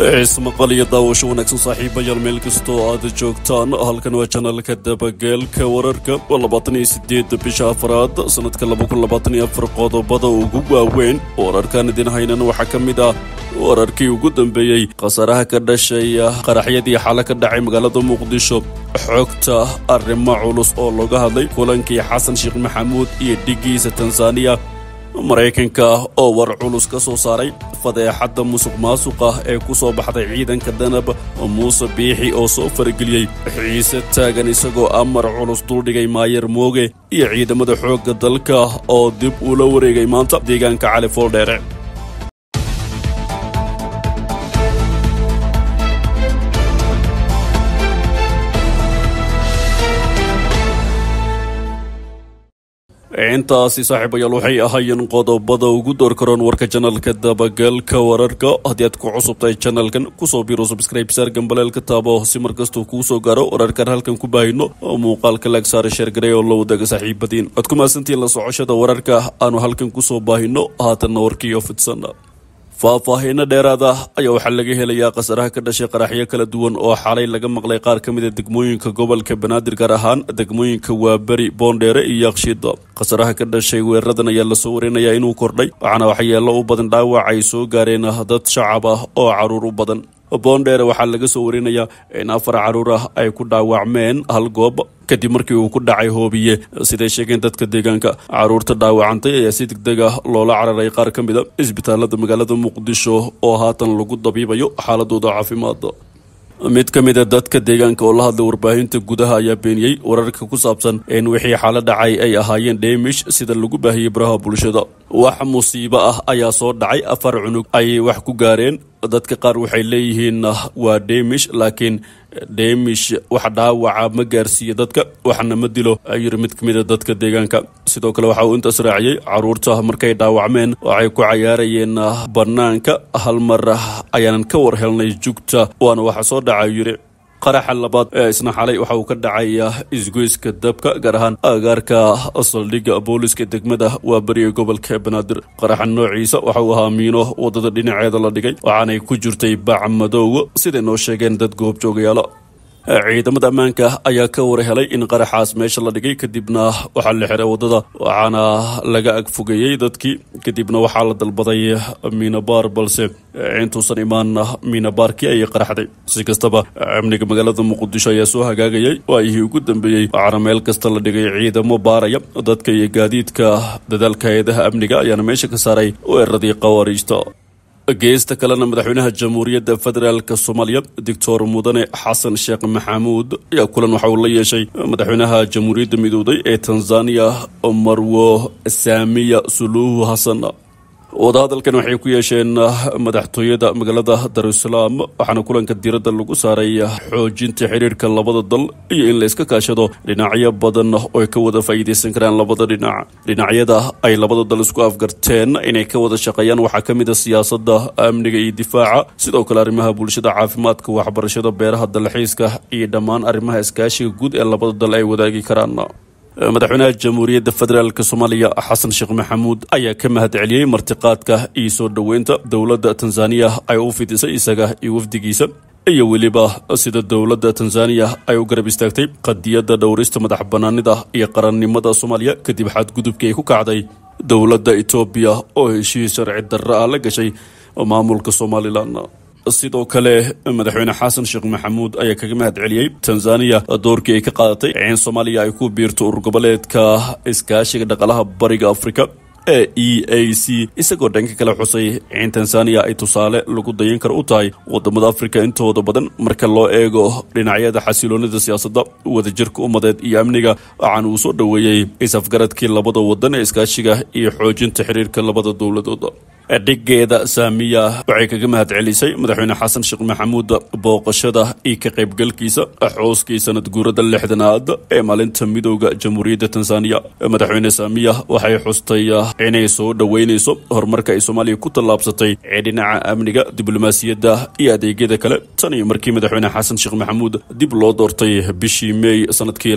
ciise maqal iyo daawasho wanaagsan saaxiibayaal meel kastoo aad joogtaan halkan waa janalka dabageelka wararka labaatan iyo sideedda bisha afraad sanadka laba kun labaatan iyo afar qodobada ugu waaweyn wararkan idin haynan waxaa ka mid ah wararkii ugu dambeeyey khasaaraha ka dhashaya qaraxyadii xale ka dhacay magaalada muqdisho xogta arrimo culus oo looga hadlay kulankii xasan sheekh maxamuud iyo dhigiisa tansaaniya maraykanka oo war culus ka soo saaray fadeexadda musuq maasuqa ee ku soo baxday ciidanka danab muuse biixi oo soo farageliyey xiise taagan isagoo amar culus duldhigay maayar mooge iyo ciidamada xoogga dalka oo dib ula wareegay maanta deegaanka cali fooldheere intaasi saaxiibayaal waxay ahaayeen qodobada ugu doorkaroon warka janalka dabagalka wararka haddii aad ku cusubtahay janalkan kusoo biro saar gambaleelka taaba si mar kastuu kuu soo gaaro wararkan halkan ku baahino oo muuqaalka laag saara sheergarey oo la wadaaga saaxiibadiin cod ku maasantiin la socoshada wararka aanu halkan kusoo baahino haatanna warkiiyo fidsana faahfaahiino dheeraad ah ayaa waxaa laga helayaa khasaraha ka dhashay qaraxyo kala duwan oo xalay laga maqlay qaar ka mid a ah degmooyinka gobolka banaadir gaar ahaan degmooyinka waaberi boondheere iyo yakshiidda khasaraha ka dhashay weeraradan ayaa lasoo warinayaa inuu kordhay waxaana waxyeello u badan dhaawac ay soo gaareen dad shacab ah oo caruur u badan boondheere waxaa laga soo warinayaa in afar caruur ah ay ku dhaawacmeen hal goob kadib markii uu ku dhacay hoobiye siday sheegeen dadka deegaanka caruurta dhaawacantay ayaa si degdeg ah loola cararay qaar ka mid a isbitaalada magaalada muqdisho oo haatan lagu dabiibayo xaaladooda caafimaad mid ka mid a dadka deegaanka oo la hadlay warbaahinta gudaha ayaa beeniyey wararka ku saabsan in wixii xaalo dhacay ay ahaayeen dheemish sida lagu baahiyey baraha bulshada wax musiibo ah ayaa soo dhacay afar cunug ayay wax ku gaareen dadka qaar waxay leeyihiin ah, waa damish laakiin eh, demish wax dhaawaca ma gaarsiiya dadka waxna ma dilo ayiri mid ka mida ah dadka deegaanka sidoo kale waxa uu intaas raaciyey caruurta markay dhaawacmeen waxay ku cayaarayeen ah, bannaanka hal mar ayaanan ka war helnay jugta waana waxa soo dhaca yiri qaraxa labaad ee isna xalay waxa uu ka dhacaya ah isgoyska dabka gaar ahaan agaarka saldhigga booliska degmada waa beriya gobolka banaadir qaraxa noociisa waxa uu ahaa miino wadada dhinaceeda la dhigay waxaanay ku jirtay baac madoowa siday noo sheegeen dad goobjoogayaala ciidamada ammaanka ayaa ka warhelay in qaraxaas meesha la dhigay kadibna waxaa la xiray waddada waxaana laga agfogeeyey dadkii kadibna waxaa la dalbaday miinabaar balse intuusan imaan miinabaarkii ayay qaraxday si kastaba amniga magaalada muqdisho ayaa soo hagaagayay waayihii ugu dambeeyey waxaana meel kasta la dhigay ciidamo baaraya dadka iyo gaadiidka dadaalka hay-adaha amniga ayaana meesha ka saaray weeraradii khawaariijta geesta kalena madaxweynaha jamhuuriyadda federaalk soomaaliya doctor mudane xasan sheekh maxamuud ayaa kulan waxa uu la yeeshay madaxweynaha jamhuuriyadda midooday ee tanzaniya marwo saamiya suluhu xasan wadahadalkan waxay ku yeesheen ah, madaxtooyada magaalada daruusalaam waxaana kulanka diiradda lagu saaray ah, xoojinta xiriirka labada dal iyo in layska kaashado dhinacyo badan oo ay ka wada faa'iidaysan karaan labada dhinac dhinacyada ay labada dal isku afgarteen inay ka wada shaqeeyaan waxaa ka mid a ah siyaasadda amniga iyo difaaca sidoo kale arrimaha bulshada caafimaadka waxbarashada beeraha dalxiiska iyo dhammaan arrimaha iskaashiga guud ee labada dal ay wadaagi karaan madaxweynaha jamhuuriyadda federaalk soomaaliya xasan sheekh maxamuud ayaa ka mahad celiyey martiqaadka iyo soo dhoweynta dowladda tanzaniya ay u fidisay isaga iyo wafdigiisa iyo weliba sida dowladda tanzaniya ay u garab istaagtay qadiyadda dhowrista madax bannaanida iyo qarannimada soomaaliya kadib xadgudubkii ay ku kacday dowladda etoobiya oo heshiis sharci darra ah la gashay maamulka somalilan sidoo kale madaxweyne xasan sheekh maxamuud ayaa kaga mahad celiyey tanzaniya doorkii ay ka qaadatay in soomaaliya ay ku biirto urur goboleedka iskaashiga dhaqalaha bariga afrika ee e a c isagoo dhanka kale xusay ciin tanzaniya ay tusaale lagu dayan karo u tahay wadamada afrika intooda badan marka loo eego dhinacyada xasiloonida siyaasadda wadajirka ummadeed iyo amniga waxaana uu soo dhoweeyey is-afgaradkii labada wadan ee iskaashiga iyo xoojinta xiriirka labada dowladooda dhiggeeda saamiya waxay kaga mahad celisay madaxweyne xasan sheekh maxamuud booqashada iyo ka qaybgalkiisa xooskii sanad guurada lixdanaad ee maalinta midooda jamhuuriyadda tanzaniya madaxweyne saamiya waxay xustay ah, inay soo dhoweynayso horumarka ay soomaaliya ku tallaabsatay ee dhinaca amniga diblomaasiyadda iyo adeegyada kale tan iyo markii madaxweyne xasan sheekh maxamuud dib loo doortay bishii mey sanadkii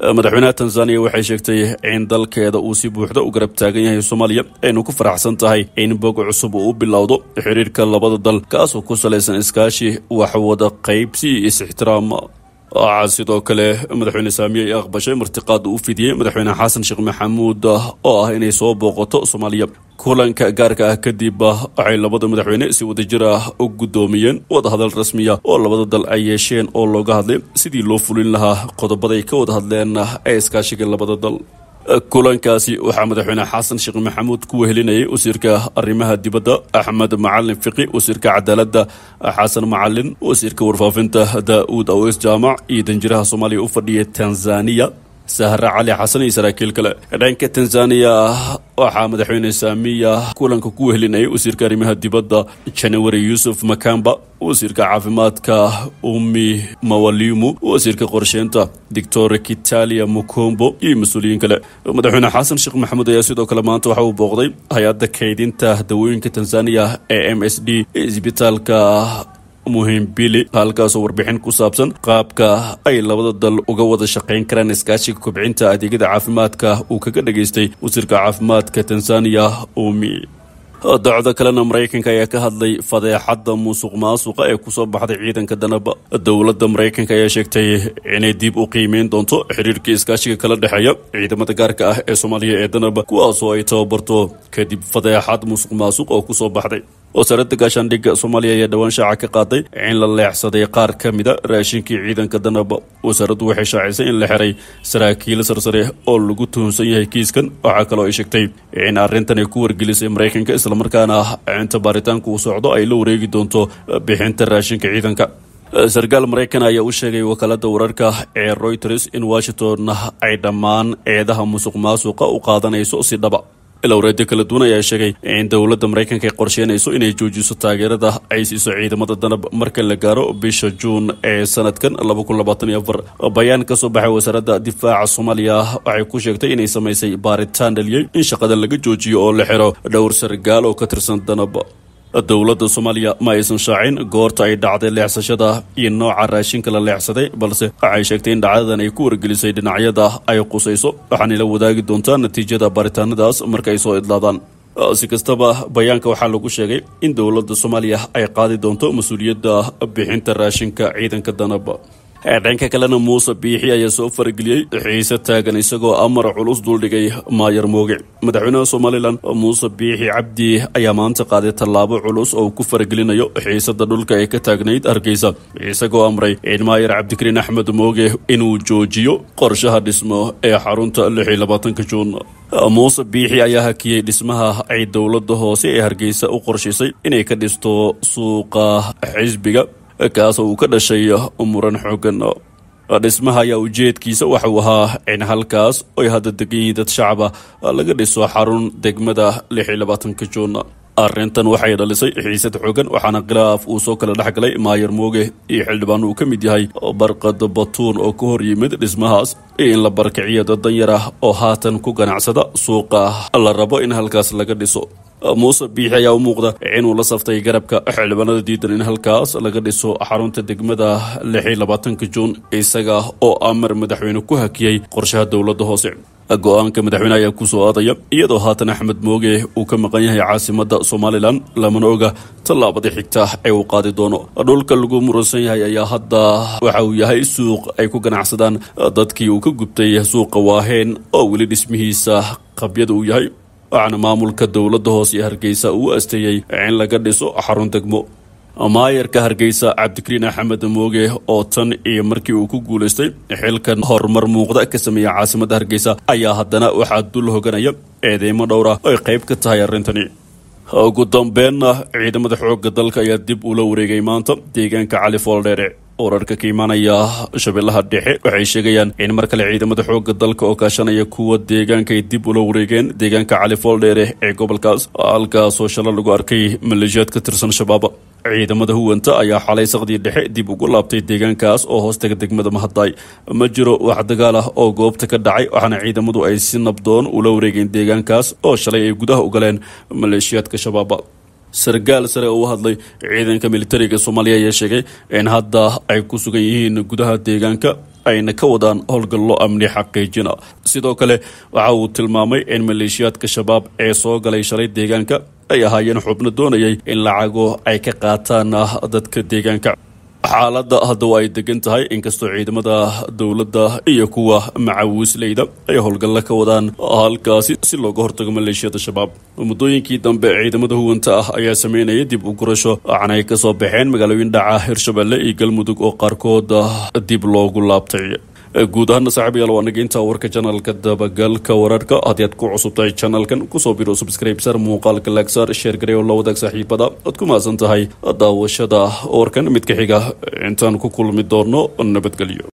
madaxweynaha tanzaniya waxay sheegtay in dalkeeda uu si buuxda u garab taagan yahay soomaaliya aynu ku faraxsan tahay in bog cusub uu bilowdo xiriirka labada dal kaasoo ku salaysan iskaashi waxwada qaybsi iyo is-ixtiraam sidoo kale madaxweyne saamiye ay aqbashay martiqaad u fidiyey madaxweyne xasan sheekh maxamuud ah, oo ah inay soo booqato soomaaliya kulanka gaarka ah kadib ah, waxay labada madaxweyne si wadajir ah u guddoomiyeen wadahadal rasmiya oo labada dal ay yeesheen oo looga hadlay sidii loo fulin lahaa qodobaday ka wada hadleen ah, ee iskaashiga labada dal kulankaasi waxaa madaxweyne xasan sheekh maxamuud ku wehelinayay wasiirka arrimaha dibadda axmed macalin fiqi wasiirka cadaaladda xasan macalin wasiirka warfaafinta daa'uud aweys jaamac iyo danjiraha soomaaliya u fadhiya tanzaniya sahre cali xasan iyo saraakiil kale dhanka tanzaniya waxaa madaxweyne saamiya kulanka ku wehelinaya wasiirka arrimaha dibadda janawari yuusuf makamba wasiirka caafimaadka ummi mawalimu wasiirka qorsheynta doctor kitalia mukombo iyo mas-uuliyiin kale madaxweyne xasan sheekh maxamuud ayaa sidoo kale maanta waxa uu booqday hay-adda kaydinta dawooyinka tanzaniya ee m s d isbitaalka muhiim bili halkaasoo warbixin ku saabsan qaabka ay labada dal uga wada shaqayn karaan iskaashiga kobcinta adeegyada caafimaadka uu kaga dhagaystay wasiirka caafimaadka tanzaniya umi dacdo kalena maraykanka ayaa ka hadlay fadeexadda musuq maasuqa ee kusoo baxday ciidanka danaba dowladda maraykanka ayaa sheegtay inay dib u qiimeyn doonto xiriirkii iskaashiga kala dhexeeya ciidamada gaarka ah ee soomaaliya ee danaba kuwaasoo ay tababarto kadib fadeexad musuq maasuq oo kusoo baxday wasaaradda gaashaandhigga soomaaliya ayaa dhowaan shaaca ka qaaday in la leexsaday qaar ka mida ah raashinkii ciidanka danaba wasaaraddu waxay shaacisay in la xiray saraakiil sarsare oo lagu tuhunsan yahay kiiskan waxaa kaloo ay sheegtay in arrintani ku wargelisay maraykanka islamarkaana ah inta baaritaanku uu socdo ay la wareegi doonto bixinta raashinka ciidanka sarkaal maraykan ayaa u sheegay wakaalada wararka ee royters in washington ay dhammaan eedaha musuq maasuqa u qaadanayso si dhaba ilowreedyo kala duwan ayaa sheegay in dowladda maraykanka ay qorsheynayso inay joojiso taageerada ay ciidamada danab marka la gaaro bisha juun ee sanadkan bayaan kasoo baxay wasaaradda difaaca soomaaliya waxay ku sheegtay inay samaysay baaritaan dhaliyey in shaqadan laga joojiyo oo la xiro dhowr sargaal oo ka tirsan danab dowladda soomaaliya ma aysan shaacin goorta ay dhacday leexsashada iyo nooca raashinka la leexsaday balse waxay sheegtay in dhacdadan ay ku wargelisay dhinacyada ay qusayso waxaanayla wadaagi doontaa natiijada baaritaanadaas markaay soo idlaadaan si kastaba bayaanka waxaa lagu sheegay in dowladda soomaaliya ay qaadi doonto mas-uuliyadda bixinta raashinka ciidanka danab dhanka kalena muuse biixi ayaa soo farageliyey xiise taagan isagoo amar culus duldhigay maayar mooge madaxweynaha somalilan muuse biixi cabdi ayaa maanta qaaday tallaabo culus oo uu ku faragelinayo xiisada dhulka ee ka taagnayd hargeysa isagoo amray in maayar cabdikariin axmed mooge inuu joojiyo qorshaha dhismo ee xarunta labaatanka juun muuse biixi ayaa hakiyey dhismaha ay dowladda hoose ee hargeysa u qorshaysay inay ka dhisto suuqa xisbiga kaasoo uu ka dhashay muran xoogan dhismaha ayaa ujeedkiisa waxauu ahaa in halkaas ay hadda degan yihiin dad shacaba laga dhiso xarun degmada lixi labaatanka juun arrintan waxay dhalisay xiisad xoogan waxaana khilaaf uu soo kala dhex galay maayar mooge iyo xildhibaan uu ka mid yahay barqad batuun oo ka hor yimid dhismahaas iyo in la barkiciyo dad danyar ah oo haatan ku ganacsada suuqa la rabo in halkaas laga dhiso muuse biixi ayaa u muuqda inuu la saftay garabka xildhibaanada diidan in halkaas laga dhiso xarunta degmada lixi labaatanka juun isaga oo amar ah madaxweyne ku hakiyey qorshaha dowladda hoose go-aanka madaxweyne ayaa kusoo aadaya iyadoo haatan axmed mooge uu ka maqan yahay caasimadda somalilan lamana oga tallaabada xigta ee uu qaadi doono dhulka lagu muransan yahay ayaa hadda waxa uu yahay suuq ay ku ganacsadaan dadkii uu ka gubtay suuqa waaheen oo weli dhismihiisa qabyada uu yahay waxaana maamulka dowladda hoose hargeysa uu asteeyey in laga dhiso xarun degmo maayarka hargeysa cabdikariin axamed mooge oo tan iyo markii uu ku guulaystay xilkan horumar muuqda ka sameeya caasimadda hargeysa ayaa haddana waxaa dul hoganaya eedeymo dhowr ah oy qayb ka tahay arrintani ugu dambeynna ciidamada xoogga dalka ayaa dib ula wareegay maanta deegaanka cali fooldheere wararka ka imaanaya shabeellaha dhexe waxay sheegayaan in mar kale ciidamada xoogga dalka oo kaashanaya kuwa deegaanka ay dib ula wareegeen deegaanka califooldheere ee gobolkaas halkaas oo shalal lagu arkay maleeshiyaad ka tirsan shabaab ciidamada huwanta ayaa xalay saqdii dhexe dib ugu laabtay deegaankaas oo hoostaga degmada mahadaay ma jiro wax dagaal ah oo goobta ka dhacay waxaana ciidamadu ay si nabdoon ula wareegeen deegaankaas oo shalay ay gudaha u galeen maleeshiyaadka shabaaba sargaal sare oo u hadlay ciidanka militariga soomaaliya ayaa sheegay in hadda ay ku sugan yihiin gudaha deegaanka ayna ka wadaan howlgallo amni xaqiijina ah. sidoo kale waxa uu tilmaamay in maleeshiyaadka shabaab ee soo galay shalay deegaanka ay ahaayeen xubno doonayay in lacago ay ka qaataan ah, dadka deegaanka xaaladda haddaba ay degan tahay inkastoo ciidamada dowladda iyo kuwa macawuusleyda ay howlgalla ka wadaan halkaasi si looga hortago maleeshiyada shabaab muddooyinkii dambe ciidamada huwanta ah ayaa sameynaya dib u gurasho waxaana kasoo baxeen magaalooyin dhaca hirshabelle iyo galmudug oo qaarkood ah dib loogu laabtay guud ahaana saaxiib yaal waa naga intaa warka janalka dabagalka wararka haddii aad ku cusub tahay janalkan kusoo biro subscribesar muuqaalka laagsar sheer gareew la wadaag saaxiibada aad ku mahadsan tahay daawashada warkan mid ka xiga intaan ku kulmi doonno nabadgelyo